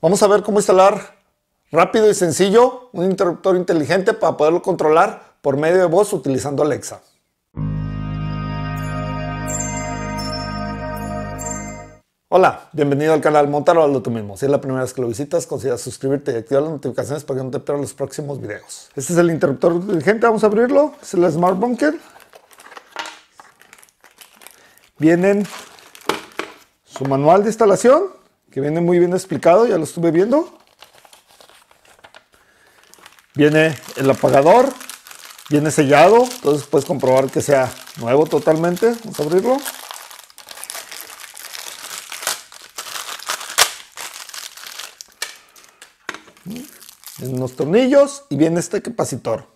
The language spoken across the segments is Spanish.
Vamos a ver cómo instalar rápido y sencillo un interruptor inteligente para poderlo controlar por medio de voz utilizando Alexa. Hola, bienvenido al canal Montaro hazlo tú mismo. Si es la primera vez que lo visitas, considera suscribirte y activar las notificaciones para que no te pierdas los próximos videos. Este es el interruptor inteligente, vamos a abrirlo. Es el Smart Bunker. Vienen su manual de instalación que viene muy bien explicado, ya lo estuve viendo. Viene el apagador, viene sellado, entonces puedes comprobar que sea nuevo totalmente. Vamos a abrirlo. Vienen los tornillos y viene este capacitor.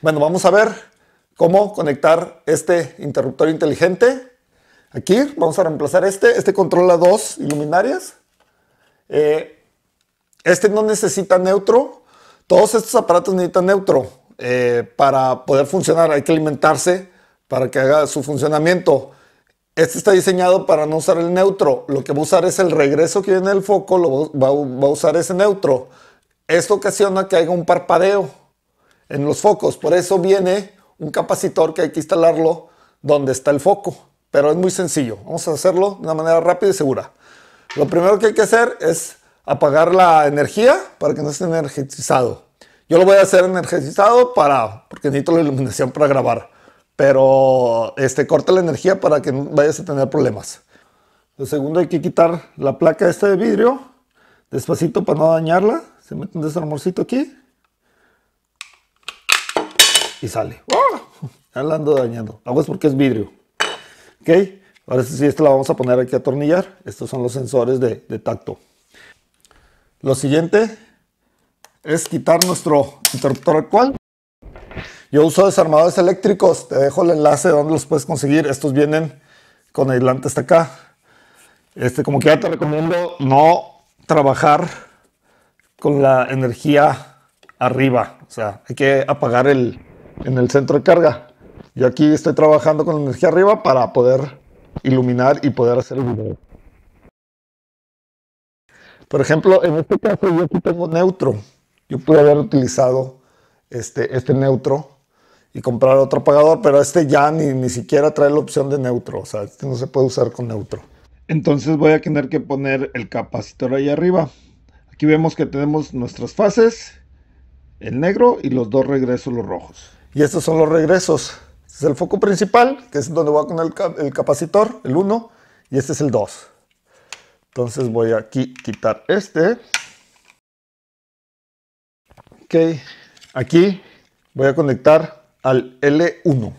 Bueno, vamos a ver cómo conectar este interruptor inteligente. Aquí vamos a reemplazar este. Este controla dos luminarias. Eh, este no necesita neutro. Todos estos aparatos necesitan neutro eh, para poder funcionar. Hay que alimentarse para que haga su funcionamiento. Este está diseñado para no usar el neutro. Lo que va a usar es el regreso que viene del foco, lo va, va a usar ese neutro. Esto ocasiona que haya un parpadeo en los focos. Por eso viene un capacitor que hay que instalarlo donde está el foco. Pero es muy sencillo. Vamos a hacerlo de una manera rápida y segura. Lo primero que hay que hacer es apagar la energía para que no esté energizado. Yo lo voy a hacer energizado para, porque necesito la iluminación para grabar. Pero este, corta la energía para que no vayas a tener problemas. Lo segundo hay que quitar la placa esta de vidrio. Despacito para no dañarla. Se mete un desarmorcito aquí. Y sale. ¡Ah! la ando dañando. Hago es porque es vidrio. ¿Ok? Ahora sí, esta la vamos a poner aquí a atornillar. Estos son los sensores de, tacto. Lo siguiente es quitar nuestro interruptor actual. Yo uso desarmadores eléctricos. Te dejo el enlace de donde los puedes conseguir. Estos vienen con aislante hasta acá. Este, como que ya te recomiendo no trabajar con la energía arriba. O sea, hay que apagar el, en el centro de carga. Yo aquí estoy trabajando con la energía arriba para poder iluminar y poder hacer el video. Por ejemplo, en este caso yo aquí tengo neutro. Yo pude haber utilizado este, este, neutro y comprar otro apagador, pero este ya ni, ni siquiera trae la opción de neutro. O sea, este no se puede usar con neutro. Entonces voy a tener que poner el capacitor ahí arriba. Aquí vemos que tenemos nuestras fases, el negro y los dos regresos, los rojos. Y estos son los regresos. Este es el foco principal, que es donde voy a poner el, capacitor, el 1, y este es el 2. Entonces voy aquí quitar este. Ok, aquí voy a conectar al L1.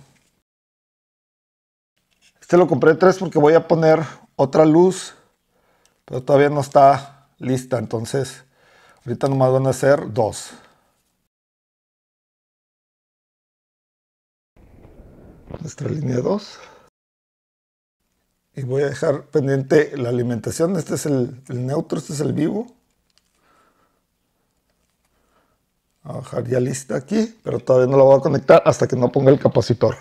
Este lo compré 3 porque voy a poner otra luz, pero todavía no está lista, entonces ahorita nomás van a ser dos. nuestra línea 2. Y voy a dejar pendiente la alimentación. Este es el, neutro, este es el vivo. a dejar ya lista aquí, pero todavía no la voy a conectar hasta que no ponga el capacitor.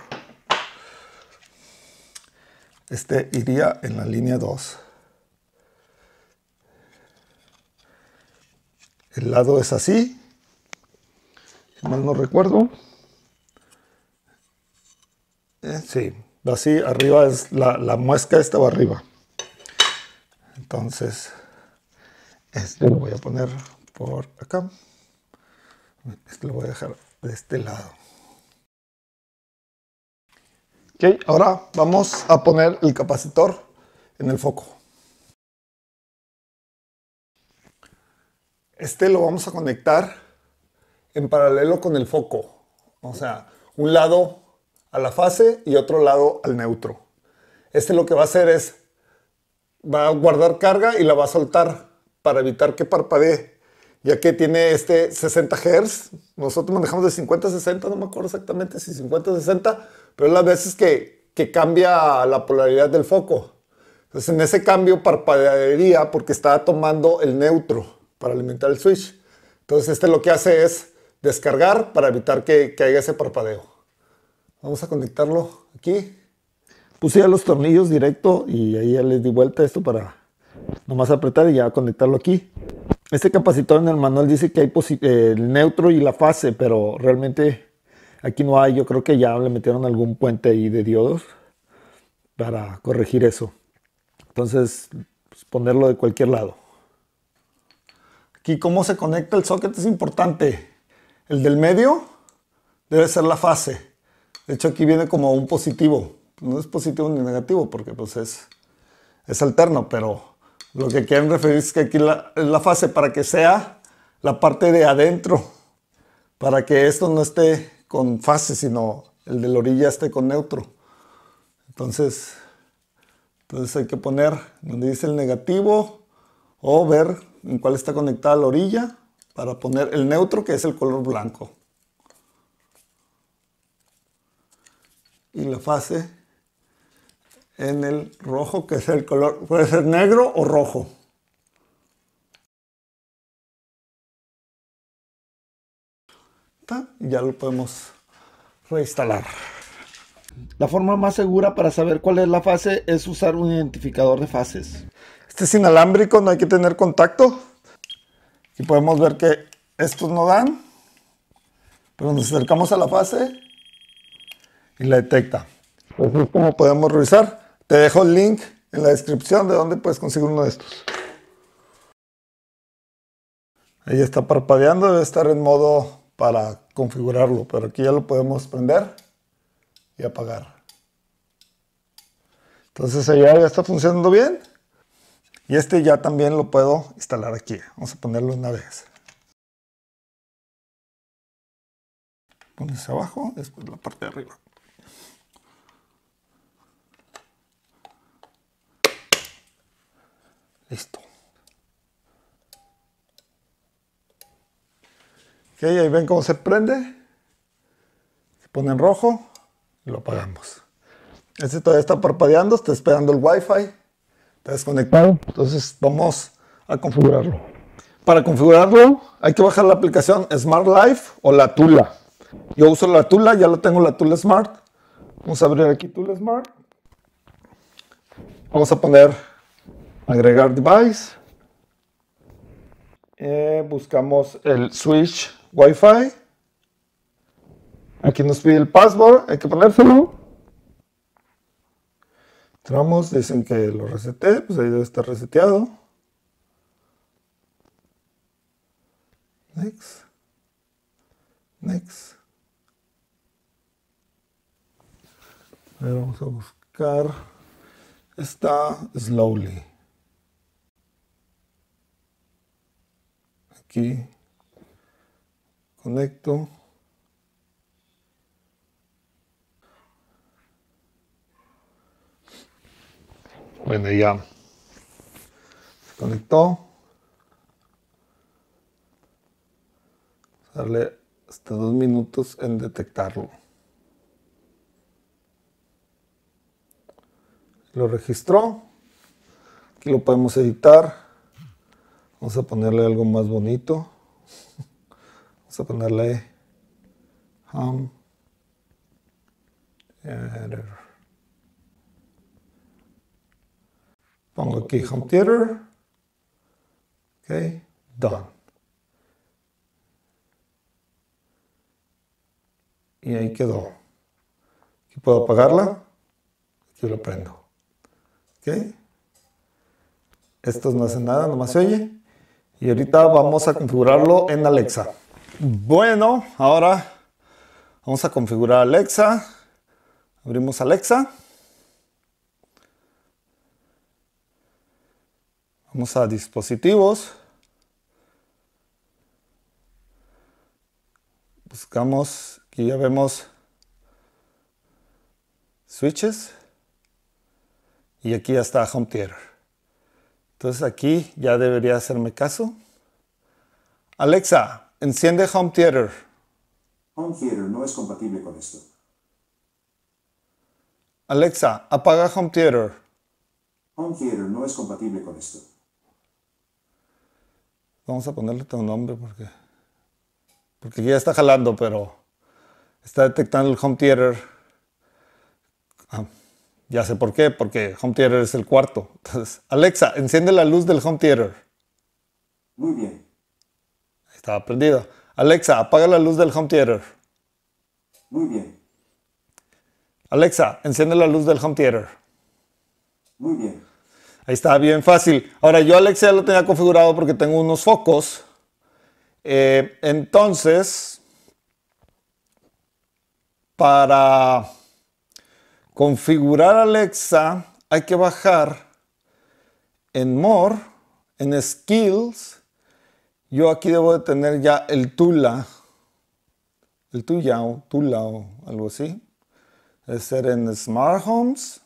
Este iría en la línea 2. El lado es así, mal no recuerdo. Sí, así arriba es la, muesca esta arriba. Entonces, este lo voy a poner por acá. Este lo voy a dejar de este lado. Ok, ahora vamos a poner el capacitor en el foco. Este lo vamos a conectar en paralelo con el foco. O sea, un lado a la fase y otro lado al neutro. Este lo que va a hacer es, va a guardar carga y la va a soltar para evitar que parpadee, ya que tiene este 60 Hz. Nosotros manejamos de 50 a 60, no me acuerdo exactamente si 50 a 60, pero las veces que, que cambia la polaridad del foco. Entonces en ese cambio parpadearía porque está tomando el neutro para alimentar el switch. Entonces este lo que hace es descargar para evitar que, que haya ese parpadeo. Vamos a conectarlo aquí. Puse ya los tornillos directo y ahí ya les di vuelta esto para nomás apretar y ya conectarlo aquí. Este capacitor en el manual dice que hay el neutro y la fase, pero realmente aquí no hay. Yo creo que ya le metieron algún puente ahí de diodos para corregir eso. Entonces, pues, ponerlo de cualquier lado. Aquí cómo se conecta el socket es importante. El del medio debe ser la fase. De hecho, aquí viene como un positivo. No es positivo ni negativo, porque pues es, alterno, pero lo que quieren referir es que aquí la, es la fase para que sea la parte de adentro, para que esto no esté con fase, sino el de la orilla esté con neutro. Entonces, entonces hay que poner donde dice el negativo o ver en cuál está conectada la orilla para poner el neutro, que es el color blanco. y la fase en el rojo, que es el color, puede ser negro o rojo. Ya lo podemos reinstalar. La forma más segura para saber cuál es la fase es usar un identificador de fases. Este es inalámbrico, no hay que tener contacto. Y podemos ver que estos no dan. Pero nos acercamos a la fase y la detecta. es como podemos revisar. Te dejo el link en la descripción de donde puedes conseguir uno de estos. Ahí está parpadeando, debe estar en modo para configurarlo, pero aquí ya lo podemos prender y apagar. Entonces allá ya está funcionando bien. Y este ya también lo puedo instalar aquí. Vamos a ponerlo una vez. Pones abajo, después la parte de arriba. Listo. Ok, ahí ven cómo se prende. Se pone en rojo y lo apagamos. Este todavía está parpadeando, está esperando el wifi Está desconectado. Entonces vamos a configurarlo. Para configurarlo hay que bajar la aplicación Smart Life o la Tula. Yo uso la Tula, ya lo tengo la Tula Smart. Vamos a abrir aquí Tula Smart. Vamos a poner agregar device. Eh, buscamos el switch Wi-Fi. Aquí nos pide el password, hay que ponérselo. Entramos, dicen que lo reseté, pues ahí debe estar reseteado. Next. Next. vamos a buscar. Está slowly. aquí, conecto. Bueno, ya conectó. Darle hasta dos minutos en detectarlo. Lo registró. Aquí lo podemos editar. Vamos a ponerle algo más bonito. Vamos a ponerle Home Theater. Pongo aquí home theater. Ok, done. Y ahí quedó. Aquí puedo apagarla. Aquí lo prendo. Ok. estos no hacen nada, nomás se oye. Y ahorita vamos a configurarlo en Alexa. Bueno, ahora vamos a configurar Alexa. Abrimos Alexa. Vamos a dispositivos. Buscamos, aquí ya vemos switches. Y aquí ya está Home entonces aquí ya debería hacerme caso. Alexa, enciende Home Theater. Home Theater no es compatible con esto. Alexa, apaga Home Theater. Home Theater no es compatible con esto. Vamos a ponerle tu nombre porque porque ya está jalando, pero está detectando el Home Theater. Ah. Ya sé por qué, porque home theater es el cuarto. Entonces, Alexa, enciende la luz del home theater. Muy bien. Estaba prendido, Alexa, apaga la luz del home theater. Muy bien. Alexa, enciende la luz del home theater. Muy bien. Ahí está, bien fácil. Ahora, yo Alexa ya lo tenía configurado porque tengo unos focos. Eh, entonces, para configurar Alexa, hay que bajar en More, en Skills. Yo aquí debo de tener ya el Tula, el o Tula o algo así. Debe ser en Smart Homes.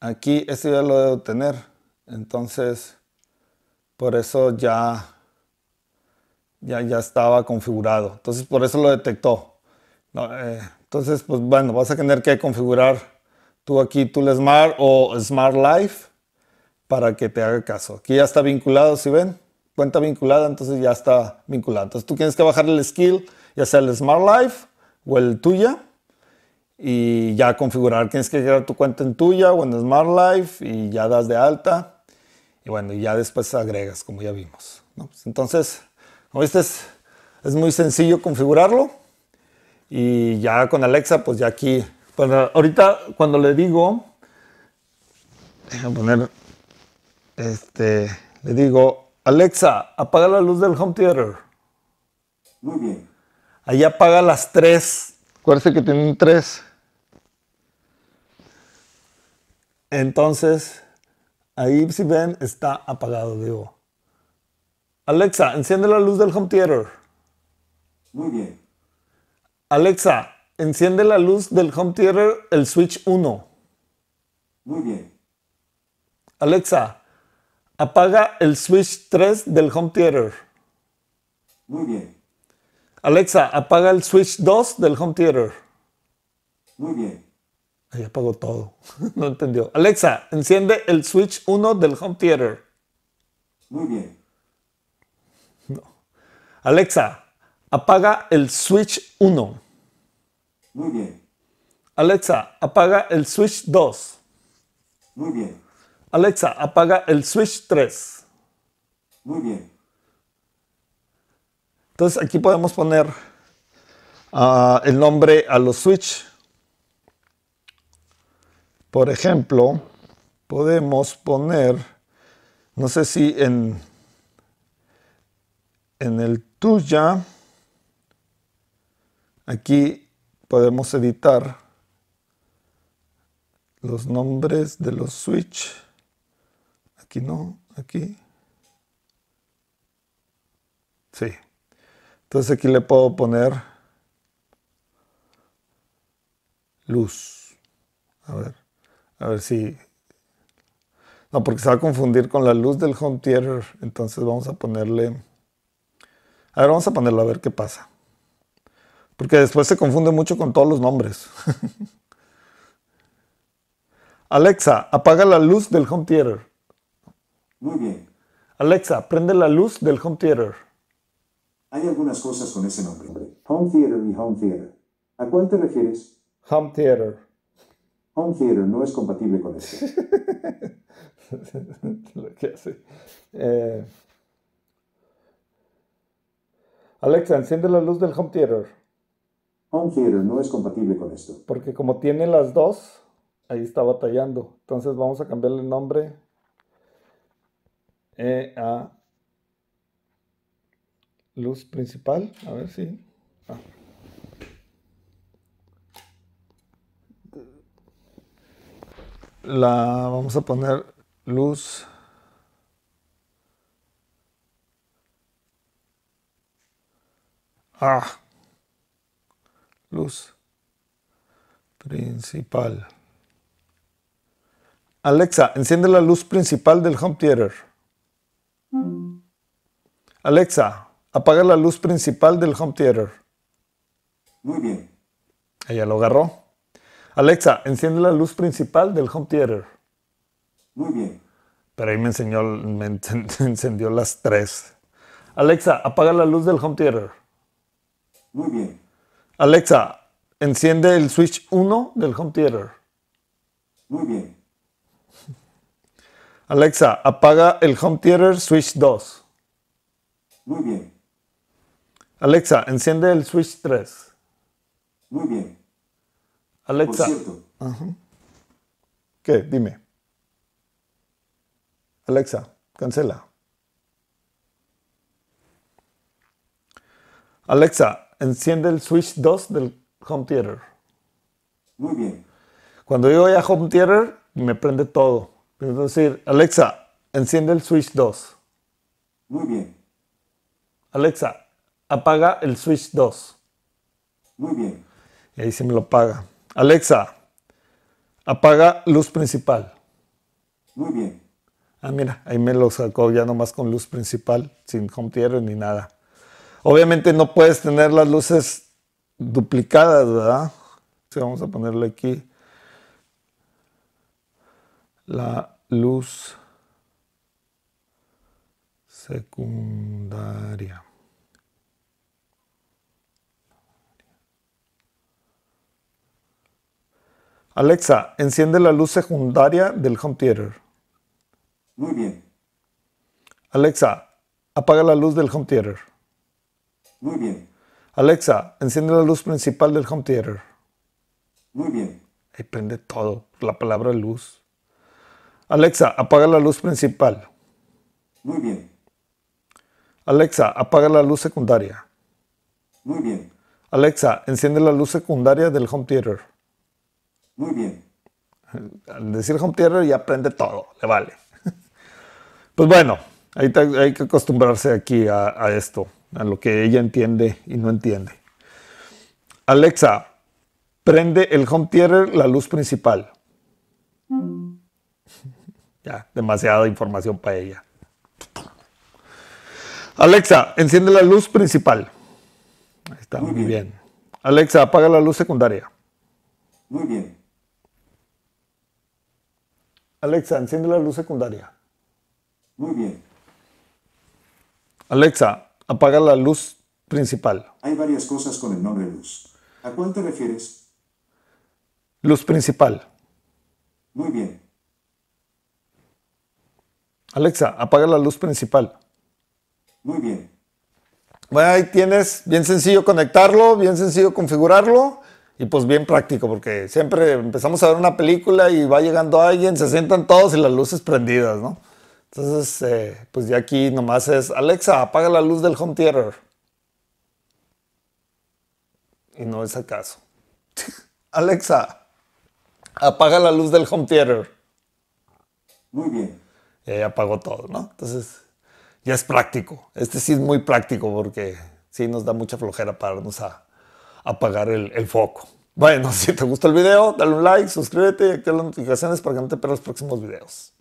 Aquí ese ya lo debo tener. Entonces, por eso ya, ya, ya estaba configurado. Entonces, por eso lo detectó. No, eh, entonces, pues bueno, vas a tener que configurar tú aquí Tool Smart o Smart Life para que te haga caso. Aquí ya está vinculado, si ven, cuenta vinculada, entonces ya está vinculado. Entonces tú tienes que bajar el skill, ya sea el Smart Life o el tuya, y ya configurar. Tienes que crear tu cuenta en tuya o en Smart Life y ya das de alta. Y bueno, y ya después agregas, como ya vimos. entonces, como viste, es muy sencillo configurarlo. Y ya con Alexa, pues ya aquí. ahorita cuando le digo, déjame poner, este, le digo, Alexa, apaga la luz del home theater. Muy bien. ahí apaga las tres. Acuérdense que tienen tres. Entonces, ahí si ven, está apagado, digo. Alexa, enciende la luz del home theater. Muy bien. Alexa, enciende la luz del home theater, el switch 1. Muy bien. Alexa, apaga el switch 3 del home theater. Muy bien. Alexa, apaga el switch 2 del home theater. Muy bien. Ahí apagó todo. no entendió. Alexa, enciende el switch 1 del home theater. Muy bien. No. Alexa, Apaga el switch 1. Muy bien. Alexa, apaga el switch 2. Muy bien. Alexa, apaga el switch 3. Muy bien. Entonces aquí podemos poner ah, el nombre a los switch. Por ejemplo, podemos poner, no sé si en, en el tuya, Aquí podemos editar los nombres de los switch. Aquí no, aquí. Sí. Entonces aquí le puedo poner luz. A ver, a ver si... No, porque se va a confundir con la luz del home theater. Entonces vamos a ponerle... A ver, vamos a ponerlo a ver qué pasa. Porque después se confunde mucho con todos los nombres. Alexa, apaga la luz del home theater. Muy bien. Alexa, prende la luz del home theater. Hay algunas cosas con ese nombre. Home theater y home theater. ¿A cuál te refieres? Home theater. Home theater no es compatible con eso. Este. Eh, Alexa, enciende la luz del home theater no es compatible con esto. Porque como tiene las dos, ahí está batallando. Entonces vamos a cambiarle el nombre E a luz principal. A ver si. Ah. La vamos a poner luz. Ah, luz principal. Alexa, enciende la luz principal del home theater. Alexa, apaga la luz principal del home theater. Muy bien. Ella lo agarró. Alexa, enciende la luz principal del home theater. Muy bien. Pero ahí me enseñó, me encendió las tres. Alexa, apaga la luz del home theater. Muy bien. Alexa, enciende el switch 1 del home theater. Muy bien. Alexa, apaga el home theater switch 2. Muy bien. Alexa, enciende el switch 3. Muy bien. Alexa. ¿Qué? Dime. Alexa, cancela. Alexa, enciende el switch 2 del home theater. Muy bien. Cuando yo voy a home theater, me prende todo. Entonces decir, Alexa, enciende el switch 2. Muy bien. Alexa, apaga el switch 2. Muy bien. Y ahí se me lo apaga. Alexa, apaga luz principal. Muy bien. Ah, mira, ahí me lo sacó ya nomás con luz principal, sin home theater ni nada. Obviamente no puedes tener las luces duplicadas, ¿verdad? vamos a ponerle aquí la luz secundaria. Alexa, enciende la luz secundaria del home theater. Muy bien. Alexa, apaga la luz del home theater. Muy bien. Alexa, enciende la luz principal del home theater. Muy bien. Ahí prende todo, la palabra luz. Alexa, apaga la luz principal. Muy bien. Alexa, apaga la luz secundaria. Muy bien. Alexa, enciende la luz secundaria del home theater. Muy bien. Al decir home theater ya prende todo, le vale. Pues bueno, hay, hay que acostumbrarse aquí a esto a lo que ella entiende y no entiende. Alexa, prende el home theater, la luz principal. Ya, demasiada información para ella. Alexa, enciende la luz principal. Ahí está, muy, bien. bien. Alexa, apaga la luz secundaria. Muy bien. Alexa, enciende la luz secundaria. Muy bien. Alexa, apaga la luz principal. Hay varias cosas con el nombre de luz. ¿A cuál te refieres? Luz principal. Muy bien. Alexa, apaga la luz principal. Muy bien. Bueno, ahí tienes, bien sencillo conectarlo, bien sencillo configurarlo y pues bien práctico, porque siempre empezamos a ver una película y va llegando alguien, se sientan todos y las luces prendidas, ¿no? Entonces, eh, pues ya aquí nomás es, Alexa, apaga la luz del home theater. Y no es acaso. Alexa, apaga la luz del home theater. Muy bien. Y ahí apagó todo, ¿no? Entonces, ya es práctico. Este sí es muy práctico porque sí nos da mucha flojera pararnos a, apagar el, el, foco. Bueno, si te gustó el video, dale un like, suscríbete y activa las notificaciones para que no te pierdas los próximos videos.